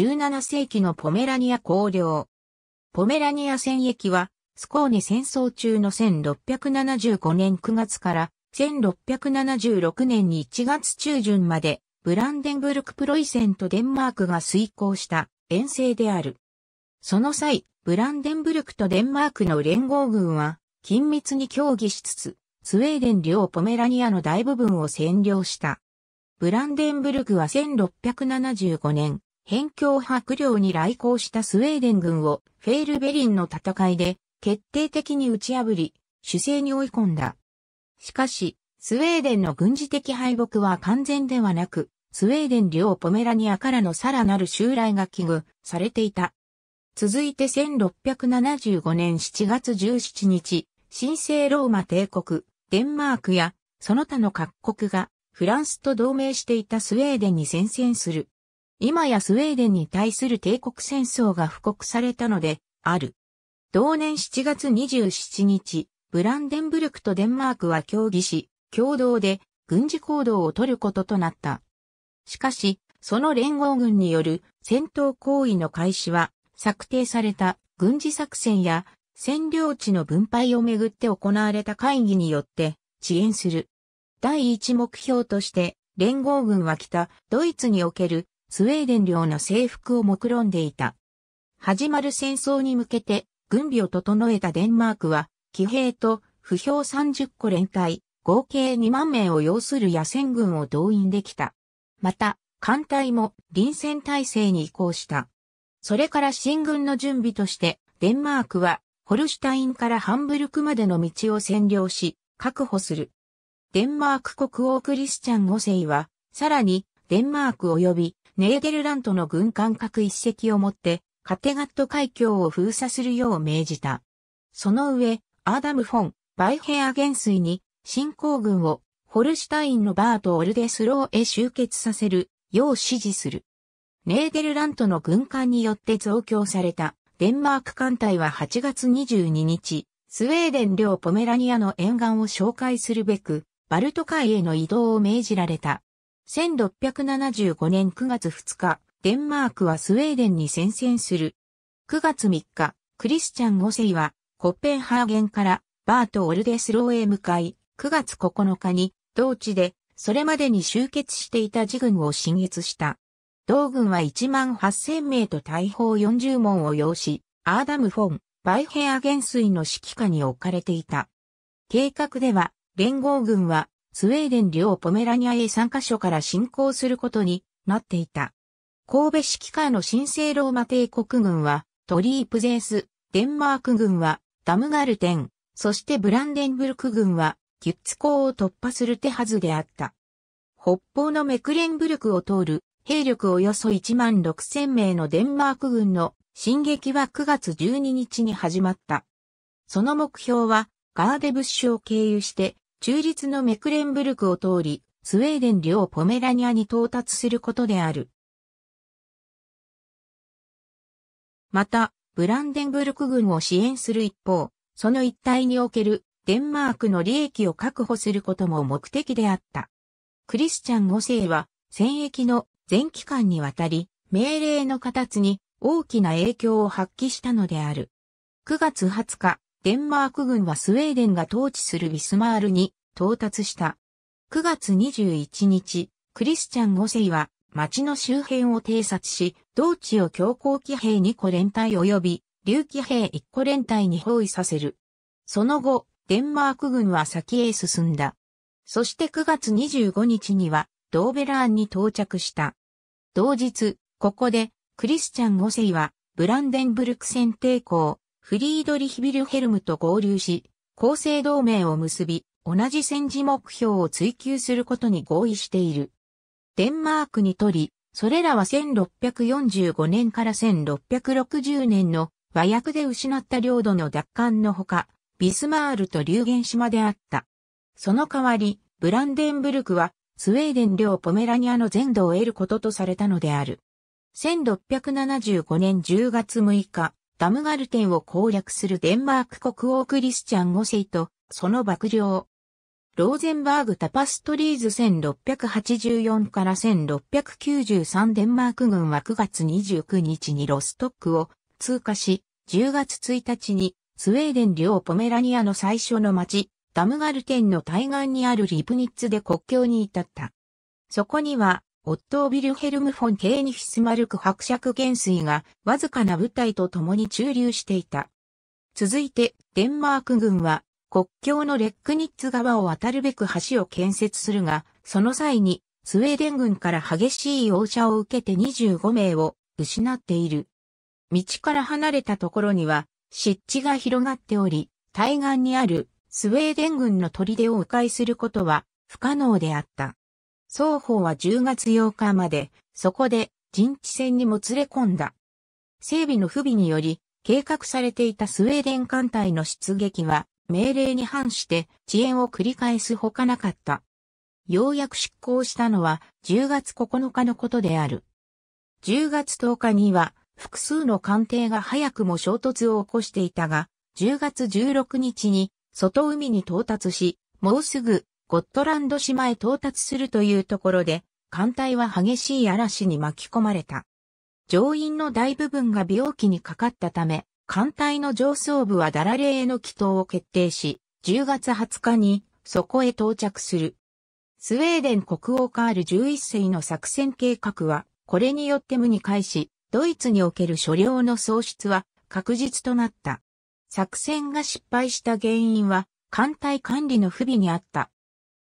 17世紀のポメラニア公領。ポメラニア戦役は、スコーネ戦争中の1675年9月から1676年に1月中旬まで、ブランデンブルクプロイセンとデンマークが遂行した遠征である。その際、ブランデンブルクとデンマークの連合軍は、緊密に協議しつつ、スウェーデン領ポメラニアの大部分を占領した。ブランデンブルクは1675年、辺境伯領に来航したスウェーデン軍をフェールベリンの戦いで決定的に打ち破り、主勢に追い込んだ。しかし、スウェーデンの軍事的敗北は完全ではなく、スウェーデン領ポメラニアからのさらなる襲来が危惧されていた。続いて1675年7月17日、神聖ローマ帝国、デンマークやその他の各国がフランスと同盟していたスウェーデンに宣戦する。今やスウェーデンに対する帝国戦争が布告されたので、ある。同年7月27日、ブランデンブルクとデンマークは協議し、共同で軍事行動を取ることとなった。しかし、その連合軍による戦闘行為の開始は、策定された軍事作戦や占領地の分配をめぐって行われた会議によって遅延する。第一目標として、連合軍は北ドイツにおけるスウェーデン領の征服を目論んでいた。始まる戦争に向けて、軍備を整えたデンマークは、騎兵と不評30個連隊、合計2万名を要する野戦軍を動員できた。また、艦隊も臨戦体制に移行した。それから進軍の準備として、デンマークは、ホルシュタインからハンブルクまでの道を占領し、確保する。デンマーク国王クリスチャン5世は、さらに、デンマーク及びネーデルラントの軍艦各一隻をもって、カテガット海峡を封鎖するよう命じた。その上、アダム・フォン、バイヘア元帥に、侵攻軍を、ホルシュタインのバーとオルデスローへ集結させる、よう指示する。ネーデルラントの軍艦によって増強された、デンマーク艦隊は8月22日、スウェーデン領ポメラニアの沿岸を紹介するべく、バルト海への移動を命じられた。1675年9月2日、デンマークはスウェーデンに宣戦する。9月3日、クリスチャン5世は、コッペンハーゲンからバート・オルデスローへ向かい、9月9日に、同地で、それまでに集結していた自軍を進越した。同軍は1万8000名と大砲40門を要し、アーダム・フォン、バイヘア元帥の指揮下に置かれていた。計画では、連合軍はスウェーデン領ポメラニアへ3カ所から侵攻することになっていた。神戸指揮下の神聖ローマ帝国軍はトリープゼース、デンマーク軍はダムガルテン、そしてブランデンブルク軍はギュッツ港を突破する手はずであった。北方のメクレンブルクを通る兵力およそ1万6千名のデンマーク軍の進撃は9月12日に始まった。その目標はガーデブッシュを経由して中立のメクレンブルクを通り、スウェーデン領ポメラニアに到達することである。また、ブランデンブルク軍を支援する一方、その一帯におけるデンマークの利益を確保することも目的であった。クリスチャン5世は、戦役の全期間にわたり、命令の形に大きな影響を発揮したのである。9月20日、デンマーク軍はスウェーデンが統治するビスマールに到達した。9月21日、クリスチャン5世は町の周辺を偵察し、同地を強行騎兵2個連隊及び、竜騎兵1個連隊に包囲させる。その後、デンマーク軍は先へ進んだ。そして9月25日には、ドーベラーンに到着した。同日、ここで、クリスチャン5世は、ブランデンブルク戦抵抗、フリードリヒ・ビルヘルムと合流し、構成同盟を結び、同じ戦時目標を追求することに合意している。デンマークにとり、それらは1645年から1660年の和訳で失った領土の奪還のほか、ビスマールと流言島であった。その代わり、ブランデンブルクは、スウェーデン領ポメラニアの全土を得ることとされたのである。1675年10月6日、ダムガルテンを攻略するデンマーク国王クリスチャン5世と、その幕僚。ローゼンバーグタパストリーズ1684から1693デンマーク軍は9月29日にロストックを通過し、10月1日にスウェーデン領ポメラニアの最初の町、ダムガルテンの対岸にあるリプニッツで国境に至った。そこにはオットー・ビルヘルム・フォン・ケーニヒスマルク伯爵元帥が、わずかな部隊と共に駐留していた。続いて、デンマーク軍は、国境のレックニッツ川を渡るべく橋を建設するが、その際に、スウェーデン軍から激しい応赦を受けて25名を失っている。道から離れたところには、湿地が広がっており、対岸にあるスウェーデン軍の砦を迂回することは不可能であった。双方は10月8日まで、そこで陣地戦にもつれ込んだ。整備の不備により、計画されていたスウェーデン艦隊の出撃は、命令に反して遅延を繰り返すほかなかった。ようやく執行したのは10月9日のことである。10月10日には複数の艦艇が早くも衝突を起こしていたが、10月16日に外海に到達し、もうすぐゴットランド島へ到達するというところで、艦隊は激しい嵐に巻き込まれた。乗員の大部分が病気にかかったため、艦隊の上層部はダラレーへの祈祷を決定し、10月20日にそこへ到着する。スウェーデン国王カール11世の作戦計画は、これによって無に返し、ドイツにおける所領の喪失は確実となった。作戦が失敗した原因は、艦隊管理の不備にあった。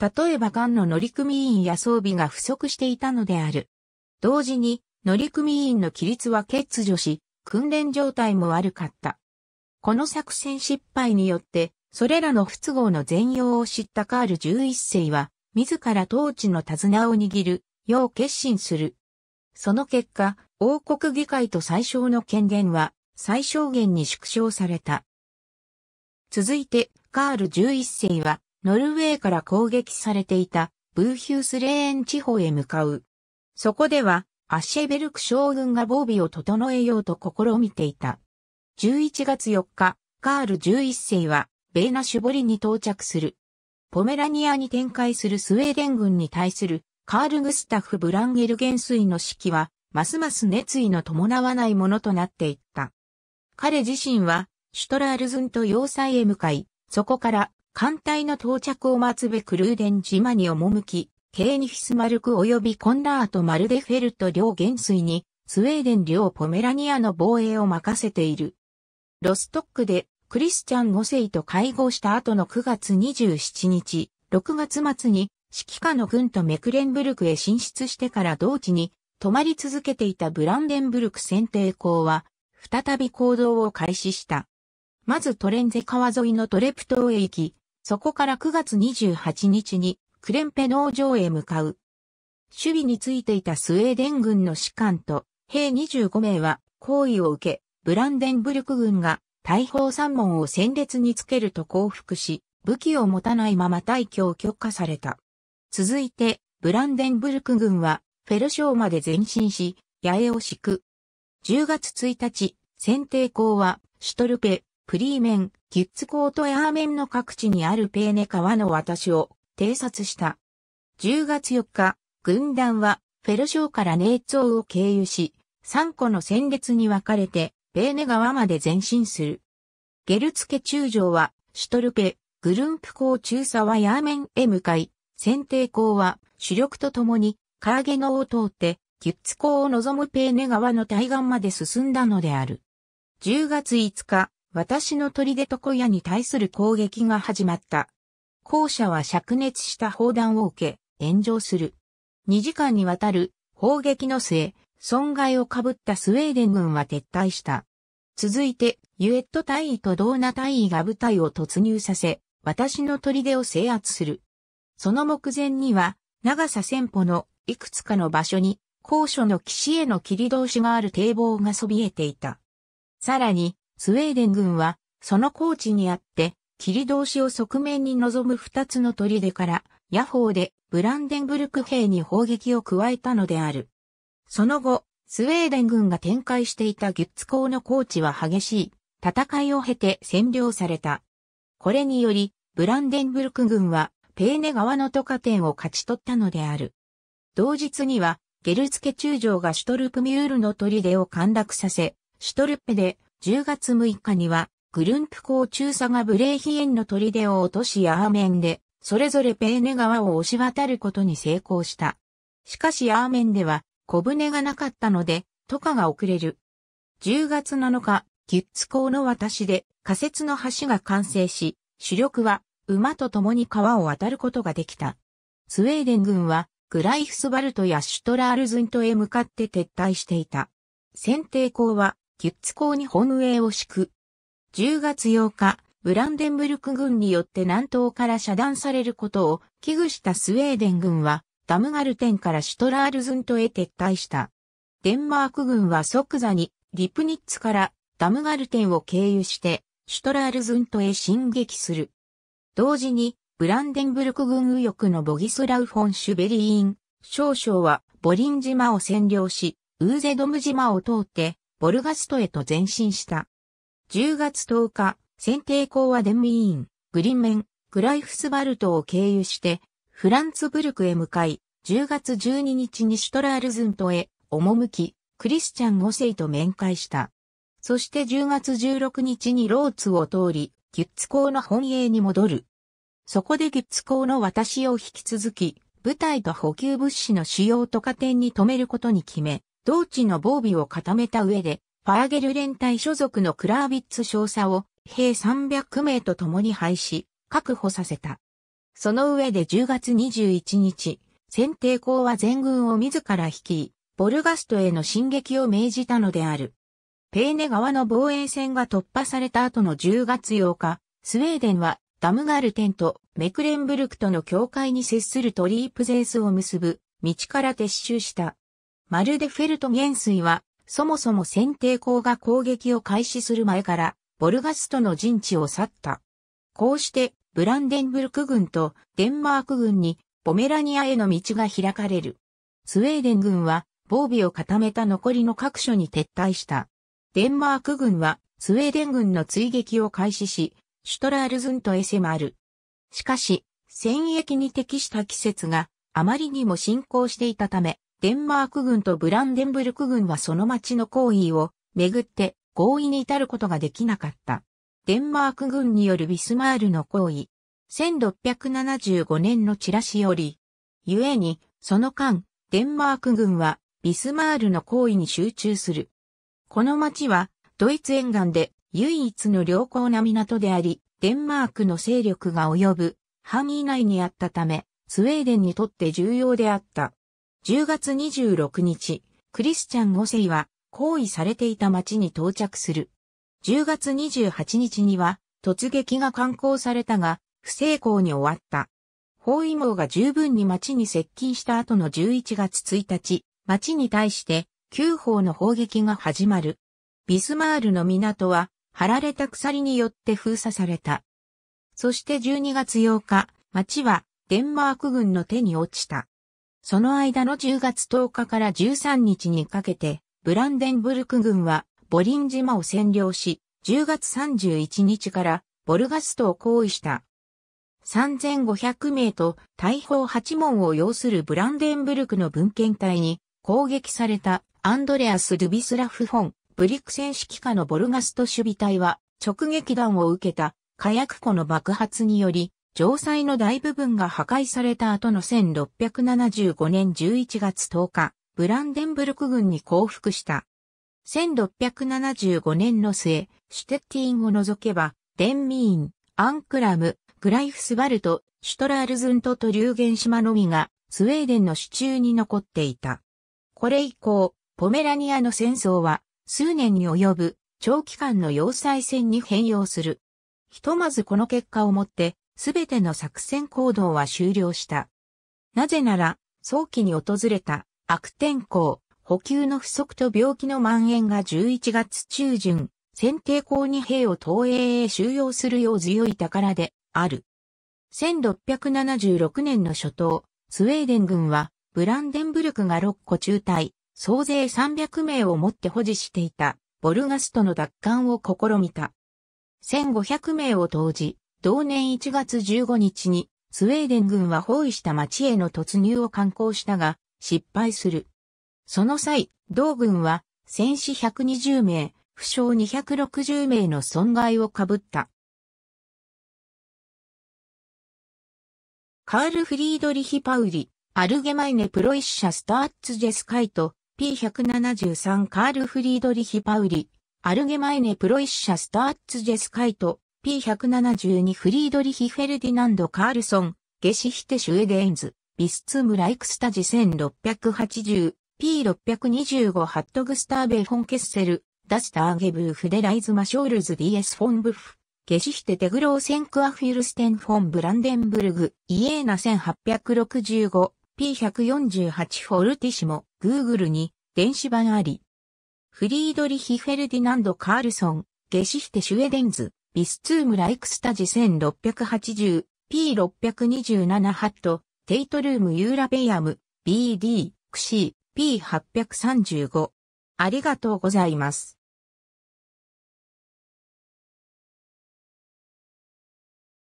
例えば艦の乗組員や装備が不足していたのである。同時に、乗組員の規律は欠如し、訓練状態も悪かった。この作戦失敗によって、それらの不都合の全容を知ったカール11世は、自ら統治の手綱を握る、よう決心する。その結果、王国議会と最小の権限は、最小限に縮小された。続いて、カール11世は、ノルウェーから攻撃されていたブーヒュースレーン地方へ向かう。そこでは、アッシェベルク将軍が防備を整えようと試みていた。11月4日、カール11世は、ベーナシュボリに到着する。ポメラニアに展開するスウェーデン軍に対する、カール・グスタフ・ブランゲル元帥の指揮は、ますます熱意の伴わないものとなっていった。彼自身は、シュトラールズンと要塞へ向かい、そこから艦隊の到着を待つべくルーデン島に赴き、ケーニヒスマルク及びコンラート・マルデフェルト両元帥に、スウェーデン領ポメラニアの防衛を任せている。ロストックでクリスチャン5世と会合した後の9月27日、6月末に指揮下の軍とメクレンブルクへ進出してから同地に泊まり続けていたブランデンブルク選定校は、再び行動を開始した。まずトレンゼ川沿いのトレプ島へ行き、そこから9月28日にクレンペ農場へ向かう。守備についていたスウェーデン軍の士官と兵25名は行為を受け、ブランデンブルク軍が大砲三門を戦列につけると降伏し、武器を持たないまま退去を許可された。続いて、ブランデンブルク軍は、フェルショーまで前進し、八重を敷く。10月1日、先帝校は、シュトルペ、プリーメン、ギュッツコートエアーメンの各地にあるペーネ川の私を偵察した。10月4日、軍団はフェルショーからネーツォーを経由し、3個の戦列に分かれて、ペーネ川まで前進する。ゲルツケ中将は、シュトルペ、グルンプ港中佐はヤーメンへ向かい、選定港は主力とともに、カーゲノを通って、ギュッツ港を望むペーネ川の対岸まで進んだのである。10月5日、私の砦床屋に対する攻撃が始まった。校舎は灼熱した砲弾を受け、炎上する。2時間にわたる砲撃の末、損害をかぶったスウェーデン軍は撤退した。続いて、ユエット大員とドーナ大員が部隊を突入させ、私の砦を制圧する。その目前には、長さ千歩のいくつかの場所に、高所の岸への切り通しがある堤防がそびえていた。さらに、スウェーデン軍は、その高地にあって、霧通しを側面に望む二つの砦から、野砲でブランデンブルク兵に砲撃を加えたのである。その後、スウェーデン軍が展開していたギュッツ港の高地は激しい戦いを経て占領された。これにより、ブランデンブルク軍はペーネ川の渡河点を勝ち取ったのである。同日には、ゲルツケ中将がシュトルプミュールの砦を陥落させ、シュトルペで10月6日には、グルンプ港中佐がブレーヒエンの砦を落としアーメンで、それぞれペーネ川を押し渡ることに成功した。しかしアーメンでは小舟がなかったので、渡河が遅れる。10月7日、ギュッツ港の渡しで仮設の橋が完成し、主力は馬と共に川を渡ることができた。スウェーデン軍はグライフスバルトやシュトラールズントへ向かって撤退していた。選定港はキュッツ港に本営を敷く。10月8日、ブランデンブルク軍によって南東から遮断されることを危惧したスウェーデン軍は、ダムガルテンからシュトラールズントへ撤退した。デンマーク軍は即座にリプニッツからダムガルテンを経由してシュトラールズントへ進撃する。同時にブランデンブルク軍右翼のボギスラウ・フォン・シュベリーン少将はボリン島を占領し、ウーゼドム島を通ってボルガストへと前進した。10月10日、選定校はデンミーン、グリンメン、クライフスバルトを経由して、フランツブルクへ向かい、10月12日にシュトラールズントへ、赴き、クリスチャン5世と面会した。そして10月16日にローツを通り、ギュッツ校の本営に戻る。そこでギュッツ校の私を引き続き、部隊と補給物資の使用と加点に止めることに決め、同地の防備を固めた上で、ファーゲル連隊所属のクラービッツ少佐を兵300名と共に廃し、確保させた。その上で10月21日、選定校は全軍を自ら率い、ボルガストへの進撃を命じたのである。ペーネ川の防衛線が突破された後の10月8日、スウェーデンはダムガルテンとメクレンブルクとの境界に接するトリープゼースを結ぶ道から撤収した。まるでフェルト元帥は、そもそも先帝公が攻撃を開始する前から、ボルガストの陣地を去った。こうして、ブランデンブルク軍とデンマーク軍に、ポメラニアへの道が開かれる。スウェーデン軍は、防備を固めた残りの各所に撤退した。デンマーク軍は、スウェーデン軍の追撃を開始し、シュトラールズンとエセマル。しかし、戦役に適した季節があまりにも進行していたため、デンマーク軍とブランデンブルク軍はその町の行為をめぐって合意に至ることができなかった。デンマーク軍によるビスマールの行為。1675年のチラシより。故に、その間、デンマーク軍はビスマールの行為に集中する。この町はドイツ沿岸で唯一の良好な港であり、デンマークの勢力が及ぶ範囲内にあったため、スウェーデンにとって重要であった。10月26日、クリスチャン5世は、行為されていた町に到着する。10月28日には、突撃が刊行されたが、不成功に終わった。包囲網が十分に町に接近した後の11月1日、町に対して9砲の砲撃が始まる。ビスマールの港は、張られた鎖によって封鎖された。そして12月8日、町はデンマーク軍の手に落ちた。その間の10月10日から13日にかけて、ブランデンブルク軍はボリン島を占領し、10月31日からボルガストを行為した。3500名と大砲8門を要するブランデンブルクの文献隊に攻撃されたアンドレアス・ルビスラフ・フォン、ブリクセン指揮下のボルガスト守備隊は直撃弾を受けた火薬庫の爆発により城塞の大部分が破壊された後の1675年11月10日、ブランデンブルク軍に降伏した。1675年の末、シュテッティンを除けば、デンミーン、アンクラム、グライフスバルト、シュトラールズントと流言島のみが、スウェーデンの支柱に残っていた。これ以降、ポメラニアの戦争は、数年に及ぶ、長期間の要塞戦に変容する。ひとまずこの結果をもって、すべての作戦行動は終了した。なぜなら、早期に訪れた悪天候、補給の不足と病気の蔓延が11月中旬、選定校に兵を東映へ収容するよう強い宝である。1676年の初頭、スウェーデン軍はブランデンブルクが6個中隊、総勢300名をもって保持していたボルガストの奪還を試みた。1500名を投じ、同年1月15日に、スウェーデン軍は包囲した町への突入を観光したが、失敗する。その際、同軍は、戦死120名、負傷260名の損害を被った。カール・フリードリヒ・パウリ、アルゲマイネ・プロイッシャ・スターッツ・ジェス・カイト、P173 カール・フリードリヒ・パウリ、アルゲマイネ・プロイッシャ・スターッツ・ジェス・カイト、P172 フリードリヒ・フェルディナンド・カールソン、ゲシヒテ・シュエデンズ、ビスツム・ライクスタジ1680、P625 ハットグスターベ・フォン・ケッセル、ダスターゲブーフ・デライズ・マショールズ・ DS・ フォン・ブフ、ゲシヒテ・テグローセンク・アフィルステン・フォン・ブランデンブルグ、イエーナ1865、P148 フォルティシモ、グーグルに、電子版あり。フリードリヒ・フェルディナンド・カールソン、ゲシヒテ・シュエデンズ、ビスツームライクスタジ 1680P627 ハット、テイトルームユーラベイアム、BD、クシー、P835。ありがとうございます。